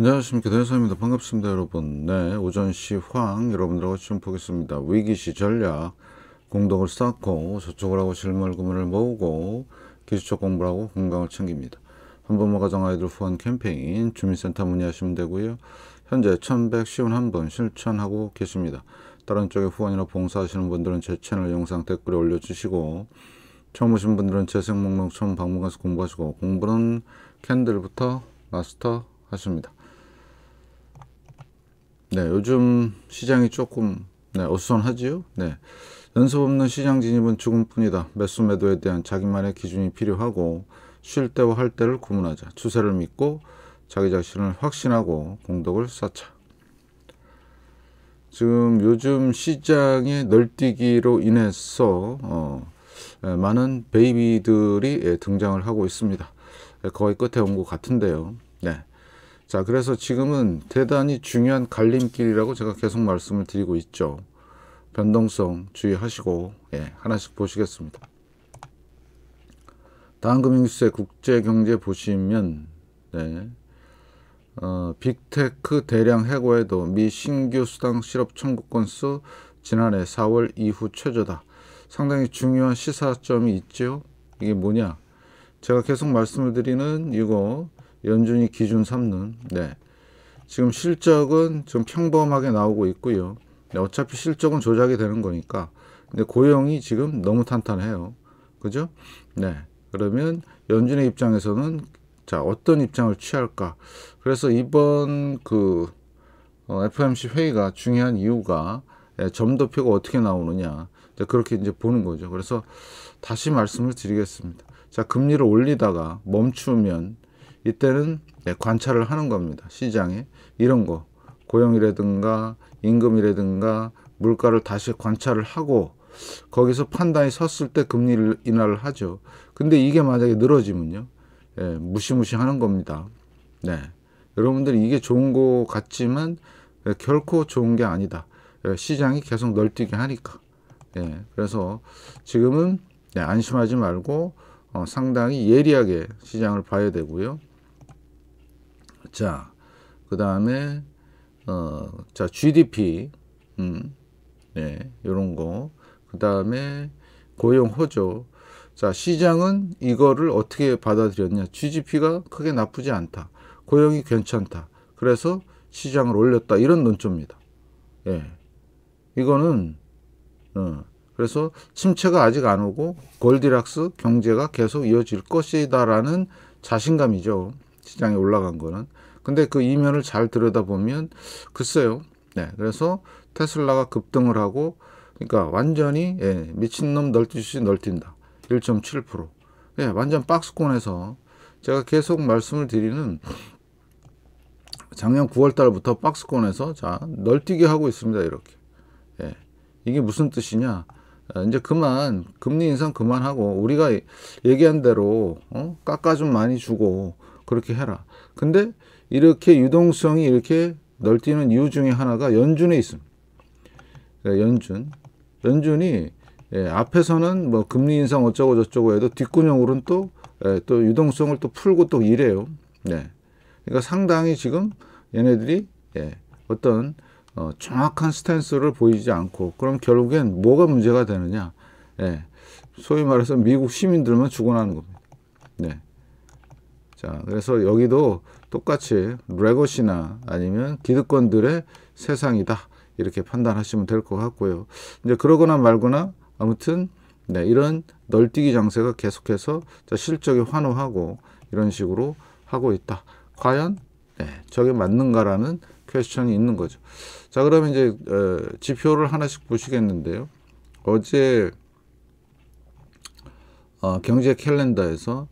안녕하십니까 대사입니다 반갑습니다 여러분 네 오전 시황 여러분들하고 좀 보겠습니다 위기시 전략 공덕을 쌓고 저축을 하고 실물금을 모으고 기술적 공부를 하고 건강을 챙깁니다 한번모 가정 아이들 후원 캠페인 주민센터 문의하시면 되고요 현재 1151분 실천하고 계십니다 다른 쪽에 후원이나 봉사하시는 분들은 제 채널 영상 댓글에 올려주시고 처음 오신 분들은 재생 목록 처음 방문해서 공부하시고 공부는 캔들부터 마스터 하십니다. 네, 요즘 시장이 조금 네, 어수선하지요. 네. 연습 없는 시장 진입은 죽음뿐이다. 매수 매도에 대한 자기만의 기준이 필요하고 쉴 때와 할 때를 구분하자. 추세를 믿고 자기 자신을 확신하고 공덕을 쌓자. 지금 요즘 시장의 널뛰기로 인해서 어, 예, 많은 베이비들이 예, 등장을 하고 있습니다. 예, 거의 끝에 온 것 같은데요. 자, 그래서 지금은 대단히 중요한 갈림길이라고 제가 계속 말씀을 드리고 있죠. 변동성 주의하시고 예, 하나씩 보시겠습니다. 다음 금융뉴스 국제경제 보시면 네, 어, 빅테크 대량 해고에도 미 신규 수당 실업 청구 건수 지난해 4월 이후 최저다. 상당히 중요한 시사점이 있죠. 이게 뭐냐? 제가 계속 말씀을 드리는 이거 연준이 기준 삼는 네. 지금 실적은 좀 평범하게 나오고 있고요. 네, 어차피 실적은 조작이 되는 거니까. 근데 고용이 지금 너무 탄탄해요. 그죠? 네. 그러면 연준의 입장에서는 자, 어떤 입장을 취할까? 그래서 이번 그 어, FMC 회의가 중요한 이유가 예, 점도표가 어떻게 나오느냐. 네, 그렇게 이제 보는 거죠. 그래서 다시 말씀을 드리겠습니다. 자, 금리를 올리다가 멈추면 이때는 네, 관찰을 하는 겁니다. 시장에 이런 거 고용이라든가 임금이라든가 물가를 다시 관찰을 하고 거기서 판단이 섰을 때 금리 를 인하를 하죠. 근데 이게 만약에 늘어지면요. 예, 무시무시하는 겁니다. 네. 여러분들 이게 좋은 거 같지만 예, 결코 좋은 게 아니다. 예, 시장이 계속 널뛰게 하니까. 예, 그래서 지금은 예, 안심하지 말고 어, 상당히 예리하게 시장을 봐야 되고요. 자, 그 다음에, 어, 자, GDP, 음, 네, 요런 거. 그 다음에 고용 호조. 자, 시장은 이거를 어떻게 받아들였냐. GDP가 크게 나쁘지 않다. 고용이 괜찮다. 그래서 시장을 올렸다. 이런 논조입니다. 예. 이거는, 어, 그래서 침체가 아직 안 오고 골디락스 경제가 계속 이어질 것이다라는 자신감이죠. 시장에 올라간 거는. 근데 그 이면을 잘 들여다보면 글쎄요. 네, 그래서 테슬라가 급등을 하고 그러니까 완전히 예, 미친놈 널뛰듯이 널뛴다. 1.7%. 예, 완전 박스권에서 제가 계속 말씀을 드리는 작년 9월 달부터 박스권에서 자, 널뛰게 하고 있습니다. 이렇게. 예. 이게 무슨 뜻이냐? 아, 이제 그만 금리 인상 그만하고 우리가 얘기한 대로 어? 깎아 좀 많이 주고 그렇게 해라. 근데 이렇게 유동성이 이렇게 널뛰는 이유 중에 하나가 연준에 있습니다. 네, 연준. 연준이 예, 앞에서는 뭐 금리 인상 어쩌고 저쩌고 해도 뒷구녕으로는 또, 예, 또 유동성을 또 풀고 또 이래요. 네. 그러니까 상당히 지금 얘네들이 예, 어떤 어, 정확한 스탠스를 보이지 않고 그럼 결국엔 뭐가 문제가 되느냐. 예. 소위 말해서 미국 시민들만 죽어나는 겁니다. 네. 자, 그래서 여기도 똑같이 레거시나 아니면 기득권들의 세상이다. 이렇게 판단하시면 될 것 같고요. 이제 그러거나 말거나 아무튼 네, 이런 널뛰기 장세가 계속해서 실적에 환호하고 이런 식으로 하고 있다. 과연 네, 저게 맞는가라는 퀘스천이 있는 거죠. 자, 그러면 이제 에, 어, 지표를 하나씩 보시겠는데요. 어제 어, 경제 캘린더에서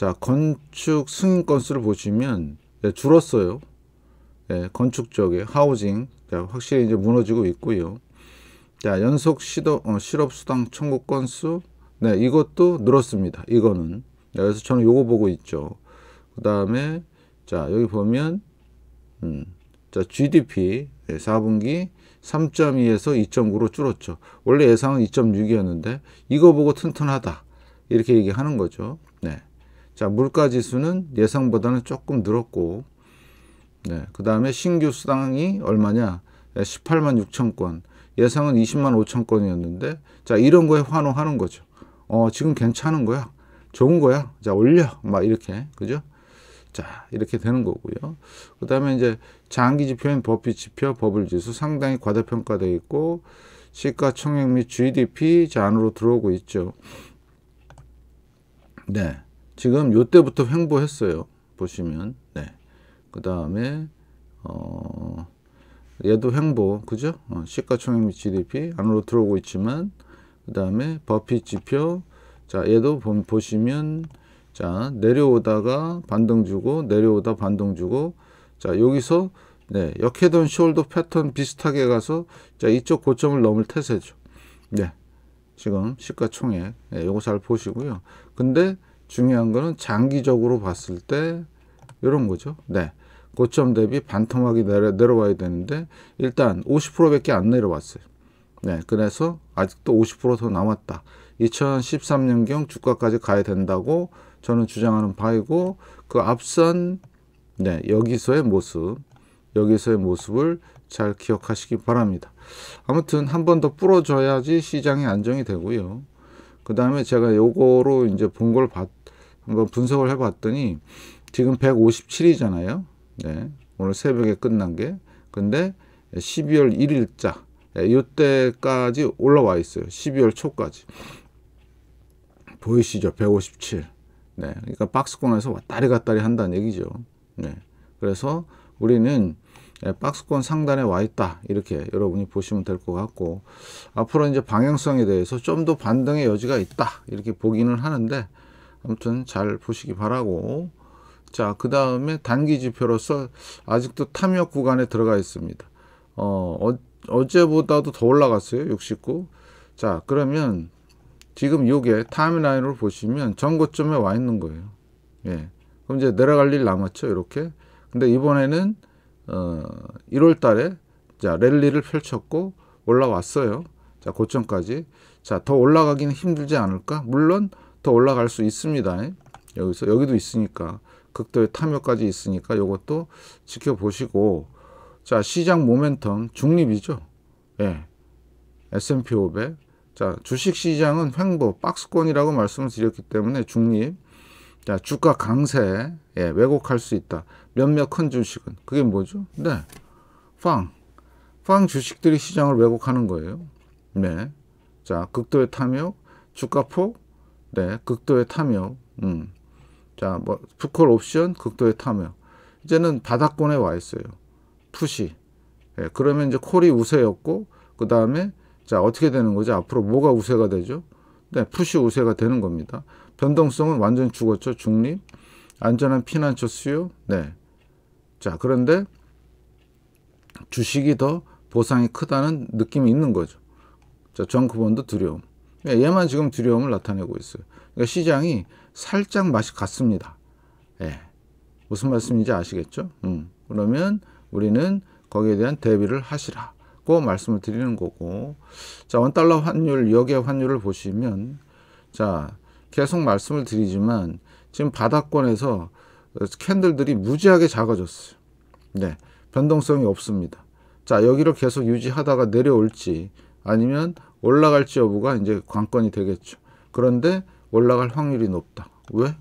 자, 건축 승인 건수를 보시면 네, 줄었어요. 네, 건축 쪽에 하우징 자, 확실히 이제 무너지고 있고요. 자, 연속 시도, 어, 실업 수당 청구 건수 네, 이것도 늘었습니다. 이거는. 네, 그래서 저는 요거 보고 있죠. 그다음에 자, 여기 보면 음. 자, GDP 네, 4분기 3.2에서 2.9로 줄었죠. 원래 예상은 2.6이었는데 이거 보고 튼튼하다. 이렇게 얘기하는 거죠. 네. 자, 물가 지수는 예상보다는 조금 늘었고, 네, 그 다음에 신규 수당이 얼마냐? 18만 6천 건. 예상은 20만 5천 건이었는데, 자, 이런 거에 환호하는 거죠. 어, 지금 괜찮은 거야. 좋은 거야. 자, 올려. 막 이렇게. 그죠? 자, 이렇게 되는 거고요. 그 다음에 이제 장기 지표인 버피 지표, 버블 지수 상당히 과대평가되어 있고, 시가총액 및 GDP 자, 안으로 들어오고 있죠. 네. 지금 요때부터 횡보했어요. 보시면. 네. 그 다음에, 어, 얘도 횡보, 그죠? 어, 시가총액 및 GDP 안으로 들어오고 있지만, 그 다음에 버핏 지표, 자, 얘도 보, 보시면, 자, 내려오다가 반등 주고, 내려오다 반등 주고, 자, 여기서, 네, 역회전 숄더 패턴 비슷하게 가서, 자, 이쪽 고점을 넘을 태세죠. 네. 지금 시가총액, 네, 요거 잘 보시고요. 근데, 중요한 거는 장기적으로 봤을 때 이런 거죠. 네. 고점 대비 반토막이 내려, 내려와야 되는데 일단 50%밖에 안 내려왔어요. 네, 그래서 아직도 50%더 남았다. 2013년경 주가까지 가야 된다고 저는 주장하는 바이고 그 앞선 네, 여기서의 모습, 여기서의 모습을 잘 기억하시기 바랍니다. 아무튼 한 번 더 풀어줘야지 시장이 안정이 되고요. 그 다음에 제가 요거로 이제 본걸봤 한번 분석을 해봤더니 지금 157이잖아요. 네, 오늘 새벽에 끝난 게. 근데 12월 1일자 이때까지 올라와 있어요. 12월 초까지. 보이시죠? 157. 네, 그러니까 박스권에서 왔다리 갔다리 한다는 얘기죠. 네, 그래서 우리는 예, 박스권 상단에 와 있다 이렇게 여러분이 보시면 될 것 같고 앞으로 이제 방향성에 대해서 좀 더 반등의 여지가 있다 이렇게 보기는 하는데 아무튼 잘 보시기 바라고 자 그 다음에 단기 지표로서 아직도 탐욕 구간에 들어가 있습니다 어, 어 어제보다도 더 올라갔어요 69 자 그러면 지금 요게 타임라인으로 보시면 전고점에 와 있는 거예요 예 그럼 이제 내려갈 일 남았죠 이렇게 근데 이번에는 어 1월 달에 자 랠리를 펼쳤고 올라왔어요 자 고점까지 자 더 올라가기는 힘들지 않을까 물론 더 올라갈 수 있습니다. 여기서 여기도 있으니까 극도의 탐욕까지 있으니까 이것도 지켜보시고 자 시장 모멘텀 중립이죠. 예. S&P 500. 자 주식 시장은 횡보 박스권이라고 말씀을 드렸기 때문에 중립. 자 주가 강세 예, 왜곡할 수 있다. 몇몇 큰 주식은 그게 뭐죠? 네. 팡. 팡 주식들이 시장을 왜곡하는 거예요. 네. 자 극도의 탐욕, 주가 폭, 네, 극도의 탐욕. 음. 자, 뭐 부콜 옵션 극도의 탐욕. 이제는 바닥권에 와 있어요. 푸시. 예, 그러면 이제 콜이 우세였고 그다음에 자, 어떻게 되는 거죠? 앞으로 뭐가 우세가 되죠? 네, 푸시 우세가 되는 겁니다. 변동성은 완전 죽었죠. 중립. 안전한 피난처 수요. 네. 자, 그런데 주식이 더 보상이 크다는 느낌이 있는 거죠. 자, 정크본도 두려움. 예, 얘만 지금 두려움을 나타내고 있어요. 그러니까 시장이 살짝 맛이 갔습니다. 예. 무슨 말씀인지 아시겠죠? 음. 그러면 우리는 거기에 대한 대비를 하시라고 말씀을 드리는 거고 자 원달러 환율 역의 환율을 보시면 자 계속 말씀을 드리지만 지금 바닥권에서 캔들들이 무지하게 작아졌어요. 네, 변동성이 없습니다. 자 여기를 계속 유지하다가 내려올지 아니면 올라갈지 여부가 이제 관건이 되겠죠. 그런데 올라갈 확률이 높다. 왜?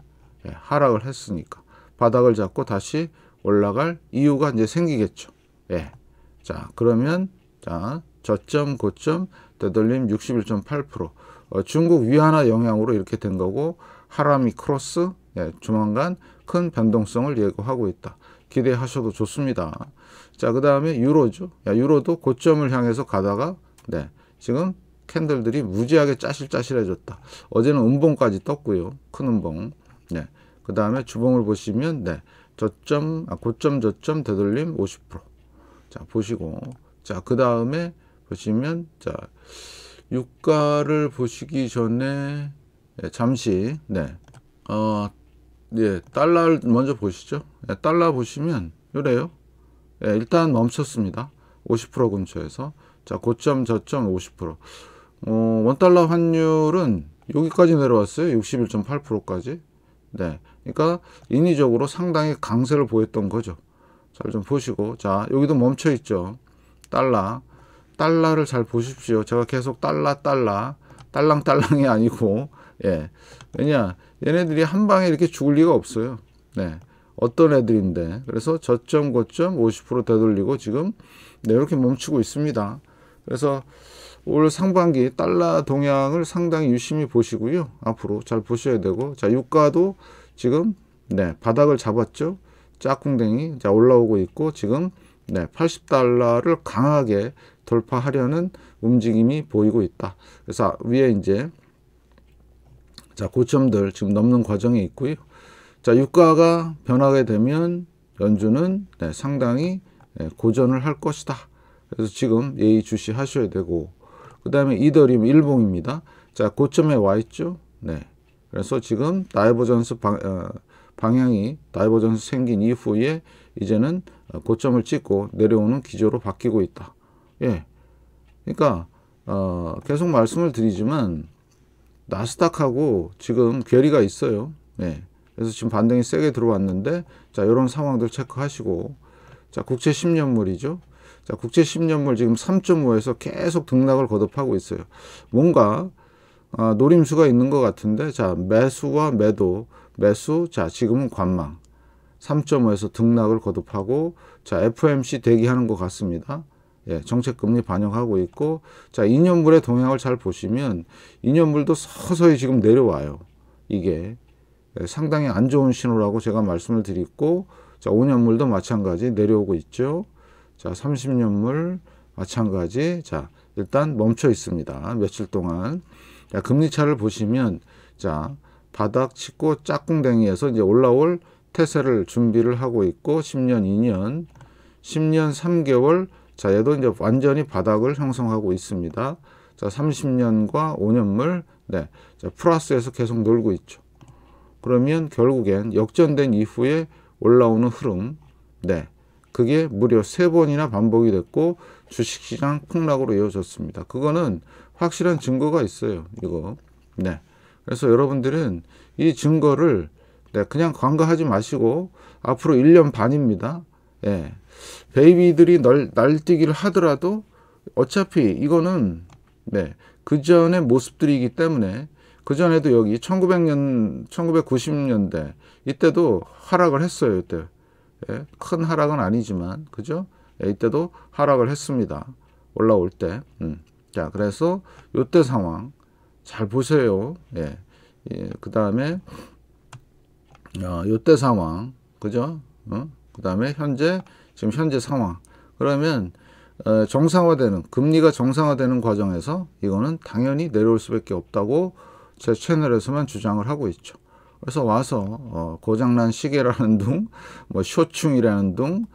예, 하락을 했으니까. 바닥을 잡고 다시 올라갈 이유가 이제 생기겠죠. 예. 자, 그러면 자, 저점 고점 되돌림 61.8% 어, 중국 위안화 영향으로 이렇게 된 거고 하라미 크로스 예, 조만간 큰 변동성을 예고하고 있다. 기대하셔도 좋습니다. 자, 그 다음에 유로죠. 야, 유로도 고점을 향해서 가다가 네, 지금 캔들들이 무지하게 짜실짜실해졌다. 어제는 음봉까지 떴고요. 큰 음봉. 네. 그 다음에 주봉을 보시면 네. 저점, 아, 고점, 저점, 되돌림 50%. 자, 보시고. 자, 그 다음에 보시면 자, 유가를 보시기 전에 네, 잠시 네. 어, 예, 달러를 먼저 보시죠. 예, 달러 보시면 요래요. 예, 일단 멈췄습니다. 50% 근처에서. 자, 고점, 저점 50%. 어, 원달러 환율은 여기까지 내려왔어요. 61.8%까지. 네. 그러니까 인위적으로 상당히 강세를 보였던 거죠. 잘 좀 보시고. 자, 여기도 멈춰 있죠. 달러. 달러를 잘 보십시오. 제가 계속 달러, 달러, 딸랑딸랑이 아니고, 예. 왜냐, 얘네들이 한 방에 이렇게 죽을 리가 없어요. 네. 어떤 애들인데. 그래서 저점, 고점 50% 되돌리고 지금, 네, 이렇게 멈추고 있습니다. 그래서, 올 상반기 달러 동향을 상당히 유심히 보시고요. 앞으로 잘 보셔야 되고 자 유가도 지금 네 바닥을 잡았죠. 짝꿍댕이 자 올라오고 있고 지금 네 80달러를 강하게 돌파하려는 움직임이 보이고 있다. 그래서 위에 이제 자 고점들 지금 넘는 과정이 있고요. 자 유가가 변하게 되면 연준은 네, 상당히 네, 고전을 할 것이다. 그래서 지금 예의주시 하셔야 되고 그 다음에 이더리움 1봉입니다 자, 고점에 와 있죠? 네. 그래서 지금 다이버전스 방, 어, 방향이 다이버전스 생긴 이후에 이제는 고점을 찍고 내려오는 기조로 바뀌고 있다. 예. 그러니까 어, 계속 말씀을 드리지만 나스닥하고 지금 괴리가 있어요. 예. 그래서 지금 반등이 세게 들어왔는데 자, 이런 상황들 체크하시고 자, 국채 10년물이죠. 자, 국제 10년물 지금 3.5에서 계속 등락을 거듭하고 있어요. 뭔가 아, 노림수가 있는 것 같은데 자 매수와 매도 매수 자 지금은 관망 3.5에서 등락을 거듭하고 자 FMC 대기하는 것 같습니다. 예, 정책금리 반영하고 있고 자 2년물의 동향을 잘 보시면 2년물도 서서히 지금 내려와요. 이게 예, 상당히 안 좋은 신호라고 제가 말씀을 드리고 자 5년물도 마찬가지 내려오고 있죠. 자, 30년물 마찬가지. 자, 일단 멈춰 있습니다. 며칠 동안. 자, 금리차를 보시면 자, 바닥 치고 짝꿍댕이에서 이제 올라올 태세를 준비를 하고 있고 10년 2년, 10년 3개월 자, 얘도 이제 완전히 바닥을 형성하고 있습니다. 자, 30년과 5년물 네. 자, 플러스에서 계속 놀고 있죠. 그러면 결국엔 역전된 이후에 올라오는 흐름 네. 그게 무려 세 번이나 반복이 됐고 주식시장 폭락으로 이어졌습니다. 그거는 확실한 증거가 있어요. 이거. 네. 그래서 여러분들은 이 증거를 네, 그냥 관과하지 마시고 앞으로 1년 반입니다. 예. 베이비들이 널, 날뛰기를 하더라도 어차피 이거는 네, 그 전의 모습들이기 때문에 그 전에도 여기 1900년 1990년대 이때도 하락을 했어요, 이때. 예? 큰 하락은 아니지만 그죠? 이때도 하락을 했습니다. 올라올 때. 음. 자, 그래서 요때 상황 잘 보세요. 예. 예. 그다음에 어, 요때 상황. 그죠? 어? 그다음에 현재 지금 현재 상황. 그러면 어, 정상화되는 금리가 정상화되는 과정에서 이거는 당연히 내려올 수밖에 없다고 제 채널에서만 주장을 하고 있죠. 그래서 와서 어, 고장난 시계라는 둥, 뭐 쇼충이라는 둥,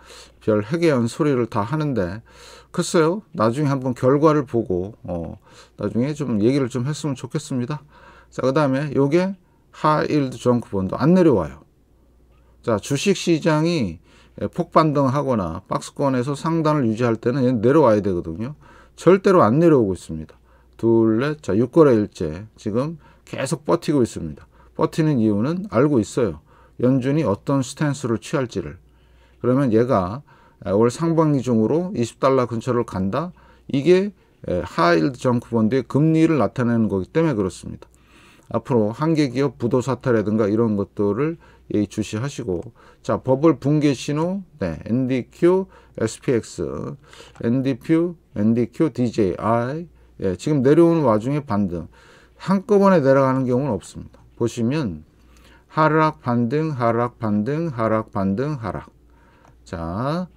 별 해괴한 소리를 다 하는데 글쎄요 나중에 한번 결과를 보고 어, 나중에 좀 얘기를 좀 했으면 좋겠습니다. 자그 다음에 요게 하일드 정크본도 안 내려와요. 자 주식시장이 예, 폭반등하거나 박스권에서 상단을 유지할 때는 내려와야 되거든요. 절대로 안 내려오고 있습니다. 둘, 넷, 자, 6거래일째 지금 계속 버티고 있습니다. 버티는 이유는 알고 있어요. 연준이 어떤 스탠스를 취할지를. 그러면 얘가 올 상반기 중으로 20달러 근처를 간다. 이게 하일드 정크 본드의 금리를 나타내는 거기 때문에 그렇습니다. 앞으로 한계 기업 부도 사태라든가 이런 것들을 예, 주시하시고 자 버블 붕괴 신호 네 NDQ, SPX, NDQ, NDQ, DJI 예, 지금 내려오는 와중에 반등 한꺼번에 내려가는 경우는 없습니다. 보시면 하락 반등 하락 반등 하락 반등 하락 자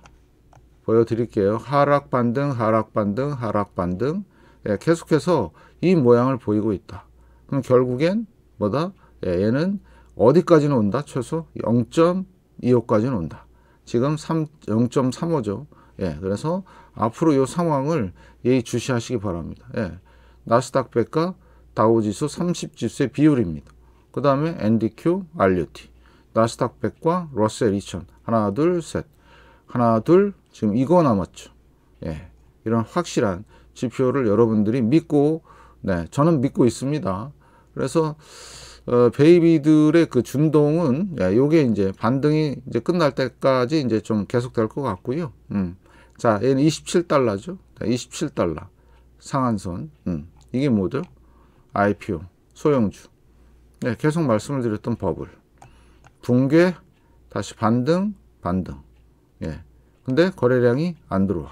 보여드릴게요 하락 반등 하락 반등 하락 반등 예, 계속해서 이 모양을 보이고 있다 그럼 결국엔 뭐다 예, 얘는 어디까지는 온다 최소 0.25까지는 온다 지금 3, 0.35죠 예, 그래서 앞으로 이 상황을 예의 주시하시기 바랍니다 예, 나스닥 백과 다우지수 30지수의 비율입니다 그 다음에 NDQ, RUT, 나스닥 100과 러셀 2000 하나 둘셋 하나 둘 지금 이거 남았죠. 예, 이런 확실한 지표를 여러분들이 믿고 네 저는 믿고 있습니다. 그래서 어, 베이비들의 그 준동은 예, 요게 이제 반등이 이제 끝날 때까지 이제 좀 계속될 것 같고요. 음. 자, 얘는 27달러죠. 27달러 상한선. 음. 이게 뭐죠? IPO 소형주. 네, 계속 말씀을 드렸던 버블. 붕괴, 다시 반등, 반등. 예. 근데 거래량이 안 들어와.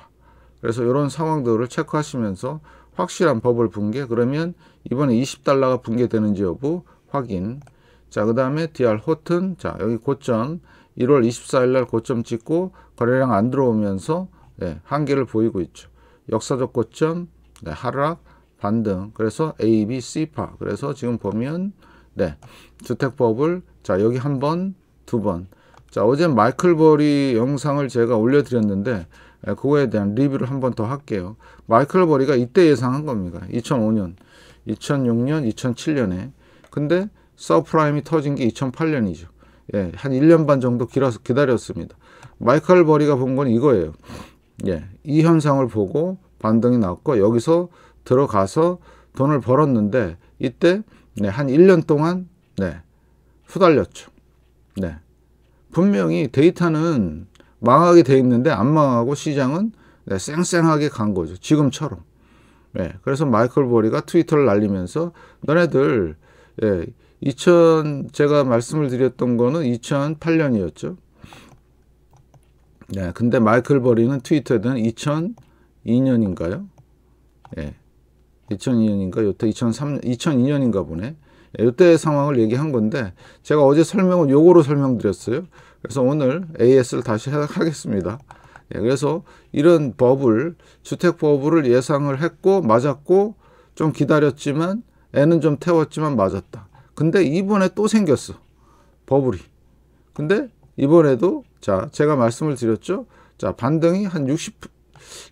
그래서 이런 상황들을 체크하시면서 확실한 버블 붕괴, 그러면 이번에 20달러가 붕괴되는지 여부 확인. 자, 그 다음에 DR 호튼. 자, 여기 고점. 1월 24일 날 고점 찍고 거래량 안 들어오면서 예, 한계를 보이고 있죠. 역사적 고점, 네, 하락, 반등. 그래서 A, B, C 파. 그래서 지금 보면 네. 주택법을 자, 여기 한 번, 두 번. 자, 어제 마이클 버리 영상을 제가 올려드렸는데 예, 그거에 대한 리뷰를 한 번 더 할게요. 마이클 버리가 이때 예상한 겁니다. 2005년, 2006년, 2007년에. 근데 서프라임이 터진 게 2008년이죠. 예, 한 1년 반 정도 길어서 기다렸습니다. 마이클 버리가 본 건 이거예요. 예, 이 현상을 보고 반등이 났고 여기서 들어가서 돈을 벌었는데 이때 네, 한 1년 동안 네, 후달렸죠. 네. 분명히 데이터는 망하게 돼 있는데 안 망하고 시장은 네, 쌩쌩하게 간 거죠. 지금처럼. 네, 그래서 마이클 버리가 트위터를 날리면서 너네들 예, 2000 제가 말씀을 드렸던 거는 2008년이었죠. 네, 근데 마이클 버리는 트위터에 대한 2002년인가요? 예. 2002년인가 요때 2003 2002년인가 보네. 예, 요때 상황을 얘기한 건데 제가 어제 설명을 요거로 설명드렸어요. 그래서 오늘 AS를 다시 하겠습니다. 예, 그래서 이런 버블, 주택 버블을 예상을 했고 맞았고 좀 기다렸지만 애는 좀 태웠지만 맞았다. 근데 이번에 또 생겼어. 버블이. 근데 이번에도 자, 제가 말씀을 드렸죠. 자, 반등이 한 60,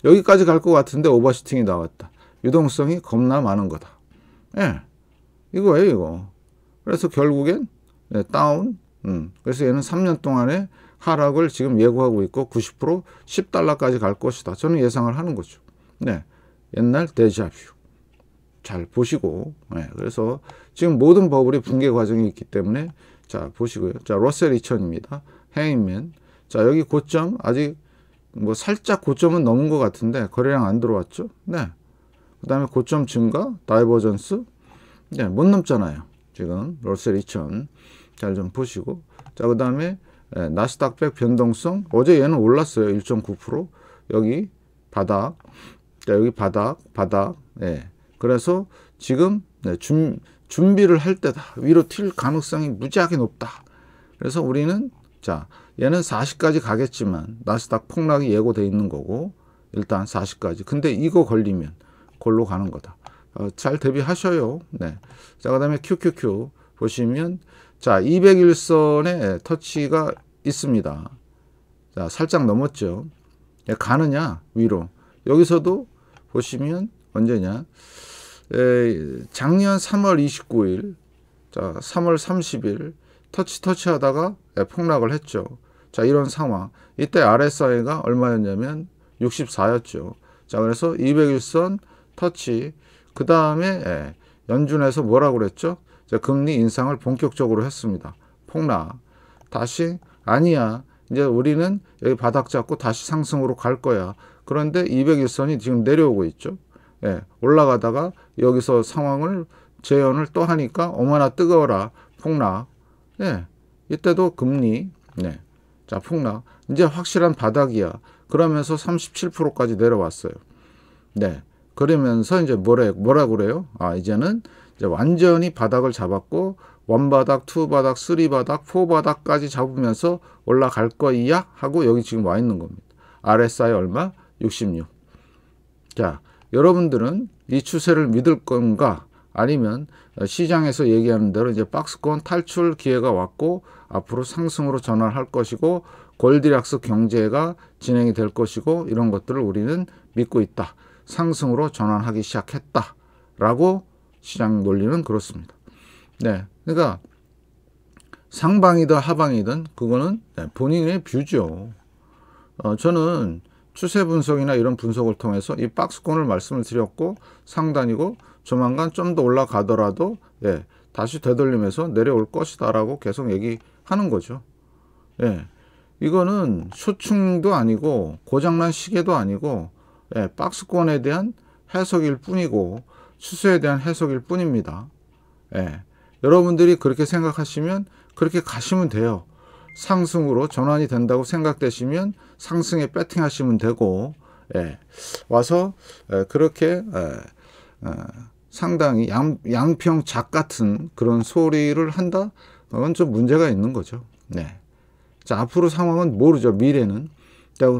여기까지 갈 것 같은데 오버시팅이 나왔다. 유동성이 겁나 많은 거다. 예. 이거예요, 이거. 그래서 결국엔 예, 다운. 음. 그래서 얘는 3년 동안에 하락을 지금 예고하고 있고 90% 10달러까지 갈 것이다. 저는 예상을 하는 거죠. 네. 옛날 데자뷰. 잘 보시고. 네. 그래서 지금 모든 버블이 붕괴 과정이 있기 때문에 자, 보시고요. 자, 러셀 2000입니다. 헤이맨. 자, 여기 고점 아직 뭐 살짝 고점은 넘은 것 같은데 거래량 안 들어왔죠? 네. 그 다음에 고점 증가, 다이버전스 네, 못 넘잖아요. 지금 롤셀 2000잘좀 보시고 자그 다음에 예, 나스닥 백 변동성 어제 얘는 올랐어요. 1.9% 여기 바닥 자 여기 바닥 바닥 예. 그래서 지금 네, 준, 준비를 할 때다. 위로 튈 가능성이 무지하게 높다. 그래서 우리는 자 얘는 40까지 가겠지만 나스닥 폭락이 예고돼 있는 거고 일단 40까지 근데 이거 걸리면 골로 가는 거다. 어, 잘 대비하셔요. 네. 자, 그 다음에 QQQ 보시면 자, 201선에 터치가 있습니다. 자, 살짝 넘었죠. 예, 가느냐? 위로. 여기서도 보시면 언제냐? 에, 작년 3월 29일, 자, 3월 30일 터치 터치 하다가 예, 폭락을 했죠. 자, 이런 상황. 이때 RSI가 얼마였냐면 64였죠. 자, 그래서 201선 터치 그 다음에 예, 연준에서 뭐라고 그랬죠? 금리 인상을 본격적으로 했습니다. 폭락 다시 아니야 이제 우리는 여기 바닥 잡고 다시 상승으로 갈 거야. 그런데 201선이 지금 내려오고 있죠. 예, 올라가다가 여기서 상황을 재현을 또 하니까 어머나 뜨거워라 폭락. 예, 이때도 금리. 네, 자 폭락. 이제 확실한 바닥이야. 그러면서 37%까지 내려왔어요. 네. 그러면서 이제 뭐래 뭐라 그래요? 아 이제는 이제 완전히 바닥을 잡았고 원바닥, 투바닥, 쓰리바닥, 포바닥까지 잡으면서 올라갈 거야 이 하고 여기 지금 와 있는 겁니다. RSI 얼마? 66. 자, 여러분들은 이 추세를 믿을 건가? 아니면 시장에서 얘기하는 대로 이제 박스권 탈출 기회가 왔고 앞으로 상승으로 전환할 것이고 골디락스 경제가 진행이 될 것이고 이런 것들을 우리는 믿고 있다. 상승으로 전환하기 시작했다라고 시장 논리는 그렇습니다. 네, 그러니까 상방이든 하방이든 그거는 네, 본인의 뷰죠. 어, 저는 추세 분석이나 이런 분석을 통해서 이 박스권을 말씀을 드렸고 상단이고 조만간 좀 더 올라가더라도 예, 다시 되돌림해서 내려올 것이다 라고 계속 얘기하는 거죠. 예, 이거는 소충도 아니고 고장난 시계도 아니고 예, 박스권에 대한 해석일 뿐이고 추세에 대한 해석일 뿐입니다. 예, 여러분들이 그렇게 생각하시면 그렇게 가시면 돼요. 상승으로 전환이 된다고 생각되시면 상승에 배팅하시면 되고 예, 와서 예, 그렇게 예, 어, 상당히 양, 양평작 같은 그런 소리를 한다? 그건 좀 문제가 있는 거죠. 네. 자, 앞으로 상황은 모르죠. 미래는.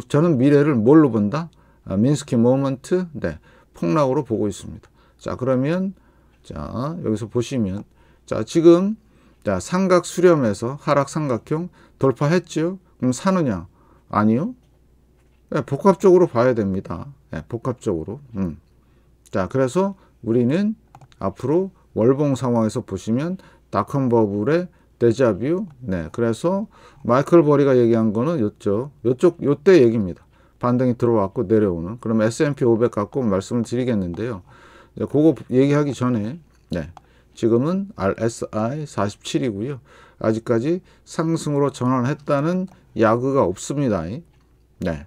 저는 미래를 뭘로 본다? 아, 민스키 모먼트 네, 폭락으로 보고 있습니다. 자 그러면 자 여기서 보시면 자 지금 자 삼각 수렴에서 하락 삼각형 돌파했죠? 그럼 사느냐? 아니요. 네, 복합적으로 봐야 됩니다. 네, 복합적으로. 음. 자 그래서 우리는 앞으로 월봉 상황에서 보시면 다큰 버블의 데자뷰. 네, 그래서 마이클 버리가 얘기한 거는 요쪽, 요쪽, 요때 얘기입니다. 반등이 들어왔고 내려오는 그럼 S&P 500 갖고 말씀을 드리겠는데요. 이 그거 얘기하기 전에 네. 지금은 RSI 47이고요. 아직까지 상승으로 전환했다는 야구가 없습니다. 네.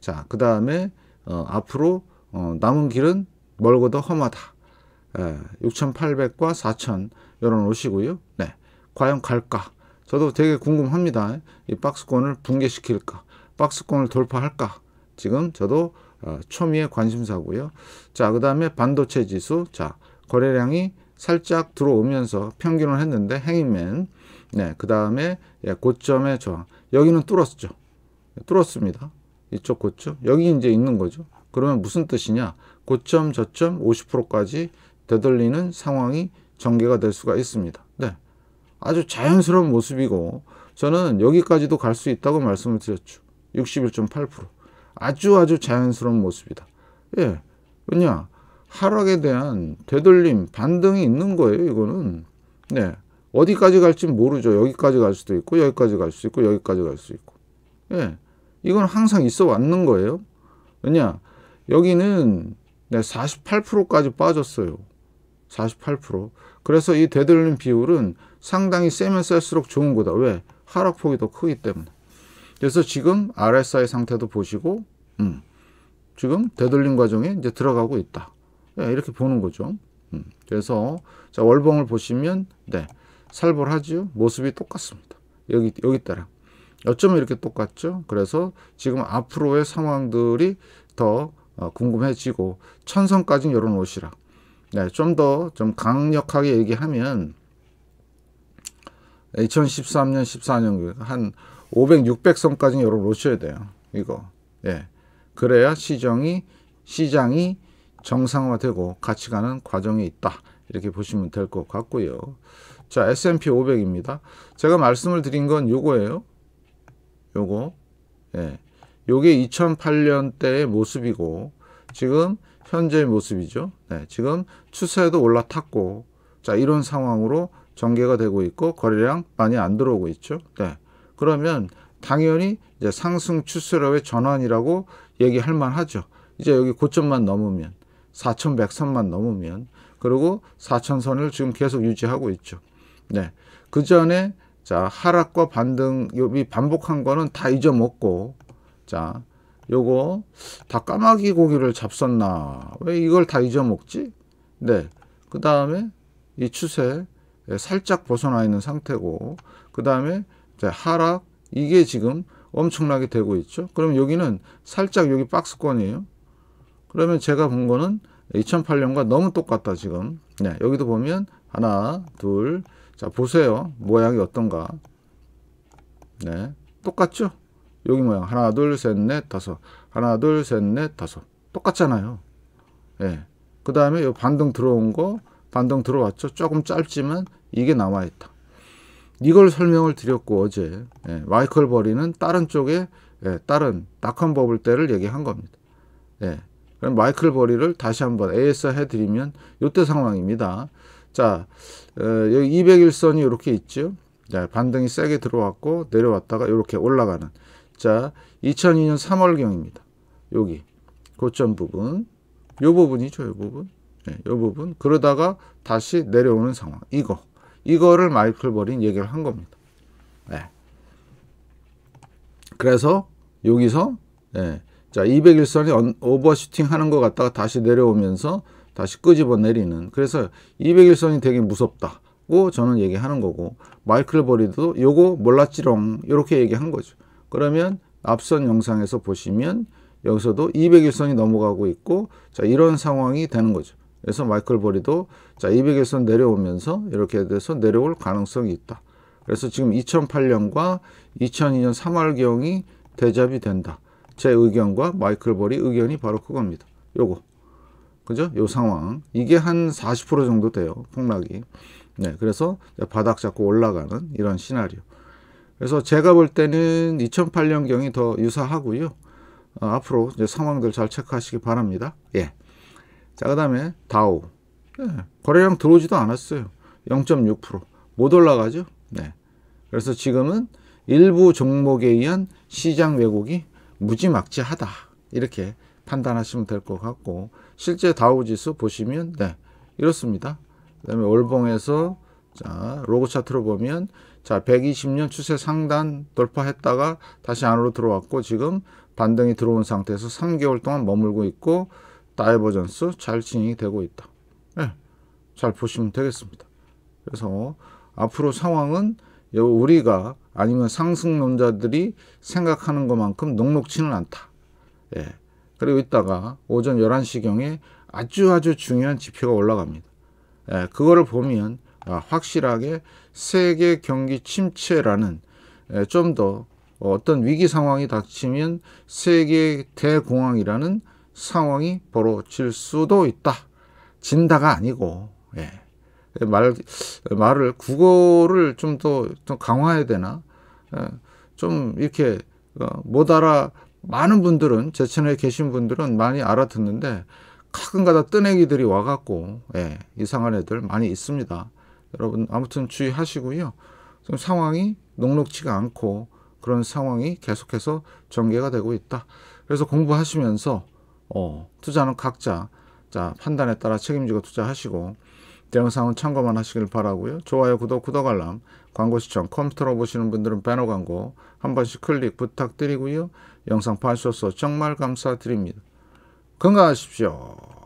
자, 그 다음에 어, 앞으로 어, 남은 길은 멀고도 험하다. 예, 6,800과 4,000 이런 옷이고요. 네, 과연 갈까? 저도 되게 궁금합니다. 이 박스권을 붕괴시킬까? 박스권을 돌파할까? 지금 저도 어, 초미의 관심사고요. 자, 그 다음에 반도체 지수. 자, 거래량이 살짝 들어오면서 평균을 했는데 행인맨. 네, 그 다음에 예, 고점의 저항. 여기는 뚫었죠. 뚫었습니다. 이쪽 고점. 여기 이제 있는 거죠. 그러면 무슨 뜻이냐? 고점, 저점 50%까지 되돌리는 상황이 전개가 될 수가 있습니다. 네. 아주 자연스러운 모습이고 저는 여기까지도 갈 수 있다고 말씀을 드렸죠. 61.8% 아주 아주 자연스러운 모습이다. 예, 왜냐 하락에 대한 되돌림 반등이 있는 거예요. 이거는 네 어디까지 갈지 모르죠. 여기까지 갈 수도 있고 여기까지 갈 수 있고 여기까지 갈 수 있고 예 이건 항상 있어 왔는 거예요. 왜냐 여기는 네, 48%까지 빠졌어요. 48%. 그래서 이 되돌림 비율은 상당히 세면 셀수록 좋은 거다. 왜? 하락폭이 더 크기 때문에. 그래서 지금 RSI 상태도 보시고 음, 지금 되돌림 과정에 이제 들어가고 있다. 네, 이렇게 보는 거죠. 음, 그래서 자, 월봉을 보시면 네, 살벌하지요. 모습이 똑같습니다. 여기 여기 따라 어쩌면 이렇게 똑같죠. 그래서 지금 앞으로의 상황들이 더 어, 궁금해지고 천선까지 열어놓으시라. 네, 좀 더 좀 강력하게 얘기하면 2013년, 14년 그 한 500, 600선까지는 여러분 놓셔야 돼요. 이거. 예. 그래야 시정이 시장이 정상화되고 같이 가는 과정에 있다. 이렇게 보시면 될 것 같고요. 자, S&P 500입니다. 제가 말씀을 드린 건 요거예요. 요거. 예. 요게 2008년대의 모습이고 지금 현재의 모습이죠. 네, 지금 추세에도 올라탔고 자, 이런 상황으로 전개가 되고 있고 거래량 많이 안 들어오고 있죠. 네. 그러면 당연히 이제 상승 추세로의 전환이라고 얘기할 만하죠. 이제 여기 고점만 넘으면 4,103만 넘으면 그리고 4,000선을 지금 계속 유지하고 있죠. 네. 그 전에 자, 하락과 반등이 반복한 거는 다 잊어먹고 자, 요거 다 까마귀 고기를 잡섰나. 왜 이걸 다 잊어먹지? 네. 그다음에 이 추세 살짝 벗어나 있는 상태고 그다음에 자, 하락 이게 지금 엄청나게 되고 있죠. 그럼 여기는 살짝 여기 박스권이에요. 그러면 제가 본 거는 2008년과 너무 똑같다 지금. 네, 여기도 보면 하나, 둘, 자 보세요 모양이 어떤가. 네, 똑같죠. 여기 모양 하나, 둘, 셋, 넷, 다섯. 하나, 둘, 셋, 넷, 다섯. 똑같잖아요. 예. 네. 그 다음에 반등 들어온 거 반등 들어왔죠. 조금 짧지만 이게 남아있다. 이걸 설명을 드렸고 어제 예, 마이클 버리는 다른 쪽에 예, 다른 낙한 버블 때를 얘기한 겁니다. 예, 그럼 마이클 버리를 다시 한번 AS 해드리면 이때 상황입니다. 자 어, 여기 201선이 이렇게 있죠. 예, 반등이 세게 들어왔고 내려왔다가 이렇게 올라가는 자 2002년 3월경입니다. 여기 고점 부분 요 부분이죠. 요 부분 예, 부분 그러다가 다시 내려오는 상황 이거 이거를 마이클 버린 얘기를 한 겁니다. 네. 그래서 여기서 네. 자 201선이 오버슈팅 하는 것 같다가 다시 내려오면서 다시 끄집어 내리는 그래서 201선이 되게 무섭다고 저는 얘기하는 거고 마이클 버리도 요거 몰랐지롱 이렇게 얘기한 거죠. 그러면 앞선 영상에서 보시면 여기서도 201선이 넘어가고 있고 자 이런 상황이 되는 거죠. 그래서 마이클 버리도 자 200에서 내려오면서 이렇게 돼서 내려올 가능성이 있다. 그래서 지금 2008년과 2002년 3월경이 대잡이 된다. 제 의견과 마이클 버리 의견이 바로 그겁니다. 요거. 그죠? 요 상황. 이게 한 40% 정도 돼요. 폭락이. 네. 그래서 바닥 잡고 올라가는 이런 시나리오. 그래서 제가 볼 때는 2008년경이 더 유사하고요. 어, 앞으로 이제 상황들 잘 체크하시기 바랍니다. 예. 자, 그 다음에 다우. 네, 예, 거래량 들어오지도 않았어요. 0.6%. 못 올라가죠? 네. 그래서 지금은 일부 종목에 의한 시장 왜곡이 무지막지하다. 이렇게 판단하시면 될 것 같고 실제 다우지수 보시면 네, 이렇습니다. 그 다음에 월봉에서 자, 로그 차트로 보면 자 120년 추세 상단 돌파했다가 다시 안으로 들어왔고 지금 반등이 들어온 상태에서 3개월 동안 머물고 있고 다이버전스 잘 진행이 되고 있다. 네, 잘 보시면 되겠습니다. 그래서 앞으로 상황은 우리가 아니면 상승론자들이 생각하는 것만큼 녹록치는 않다. 예. 그리고 있다가 오전 11시경에 아주 아주 중요한 지표가 올라갑니다. 예. 그거를 보면 아, 확실하게 세계 경기 침체라는 예, 좀더 어떤 위기 상황이 닥치면 세계 대공황이라는 상황이 벌어질 수도 있다. 진다가 아니고, 예. 말, 말을, 국어를 좀더좀 강화해야 되나? 예. 좀 이렇게 어, 못 알아, 많은 분들은, 제 채널에 계신 분들은 많이 알아듣는데, 가끔가다 뜨내기들이 와갖고, 예. 이상한 애들 많이 있습니다. 여러분, 아무튼 주의하시고요. 좀 상황이 녹록치가 않고, 그런 상황이 계속해서 전개가 되고 있다. 그래서 공부하시면서 어, 투자는 각자 자 판단에 따라 책임지고 투자하시고 대응사은 참고만 하시길 바라고요. 좋아요, 구독, 구독 알람, 광고 시청, 컴퓨터로 보시는 분들은 배너 광고 한 번씩 클릭 부탁드리고요. 영상 봐주셔서 정말 감사드립니다. 건강하십시오.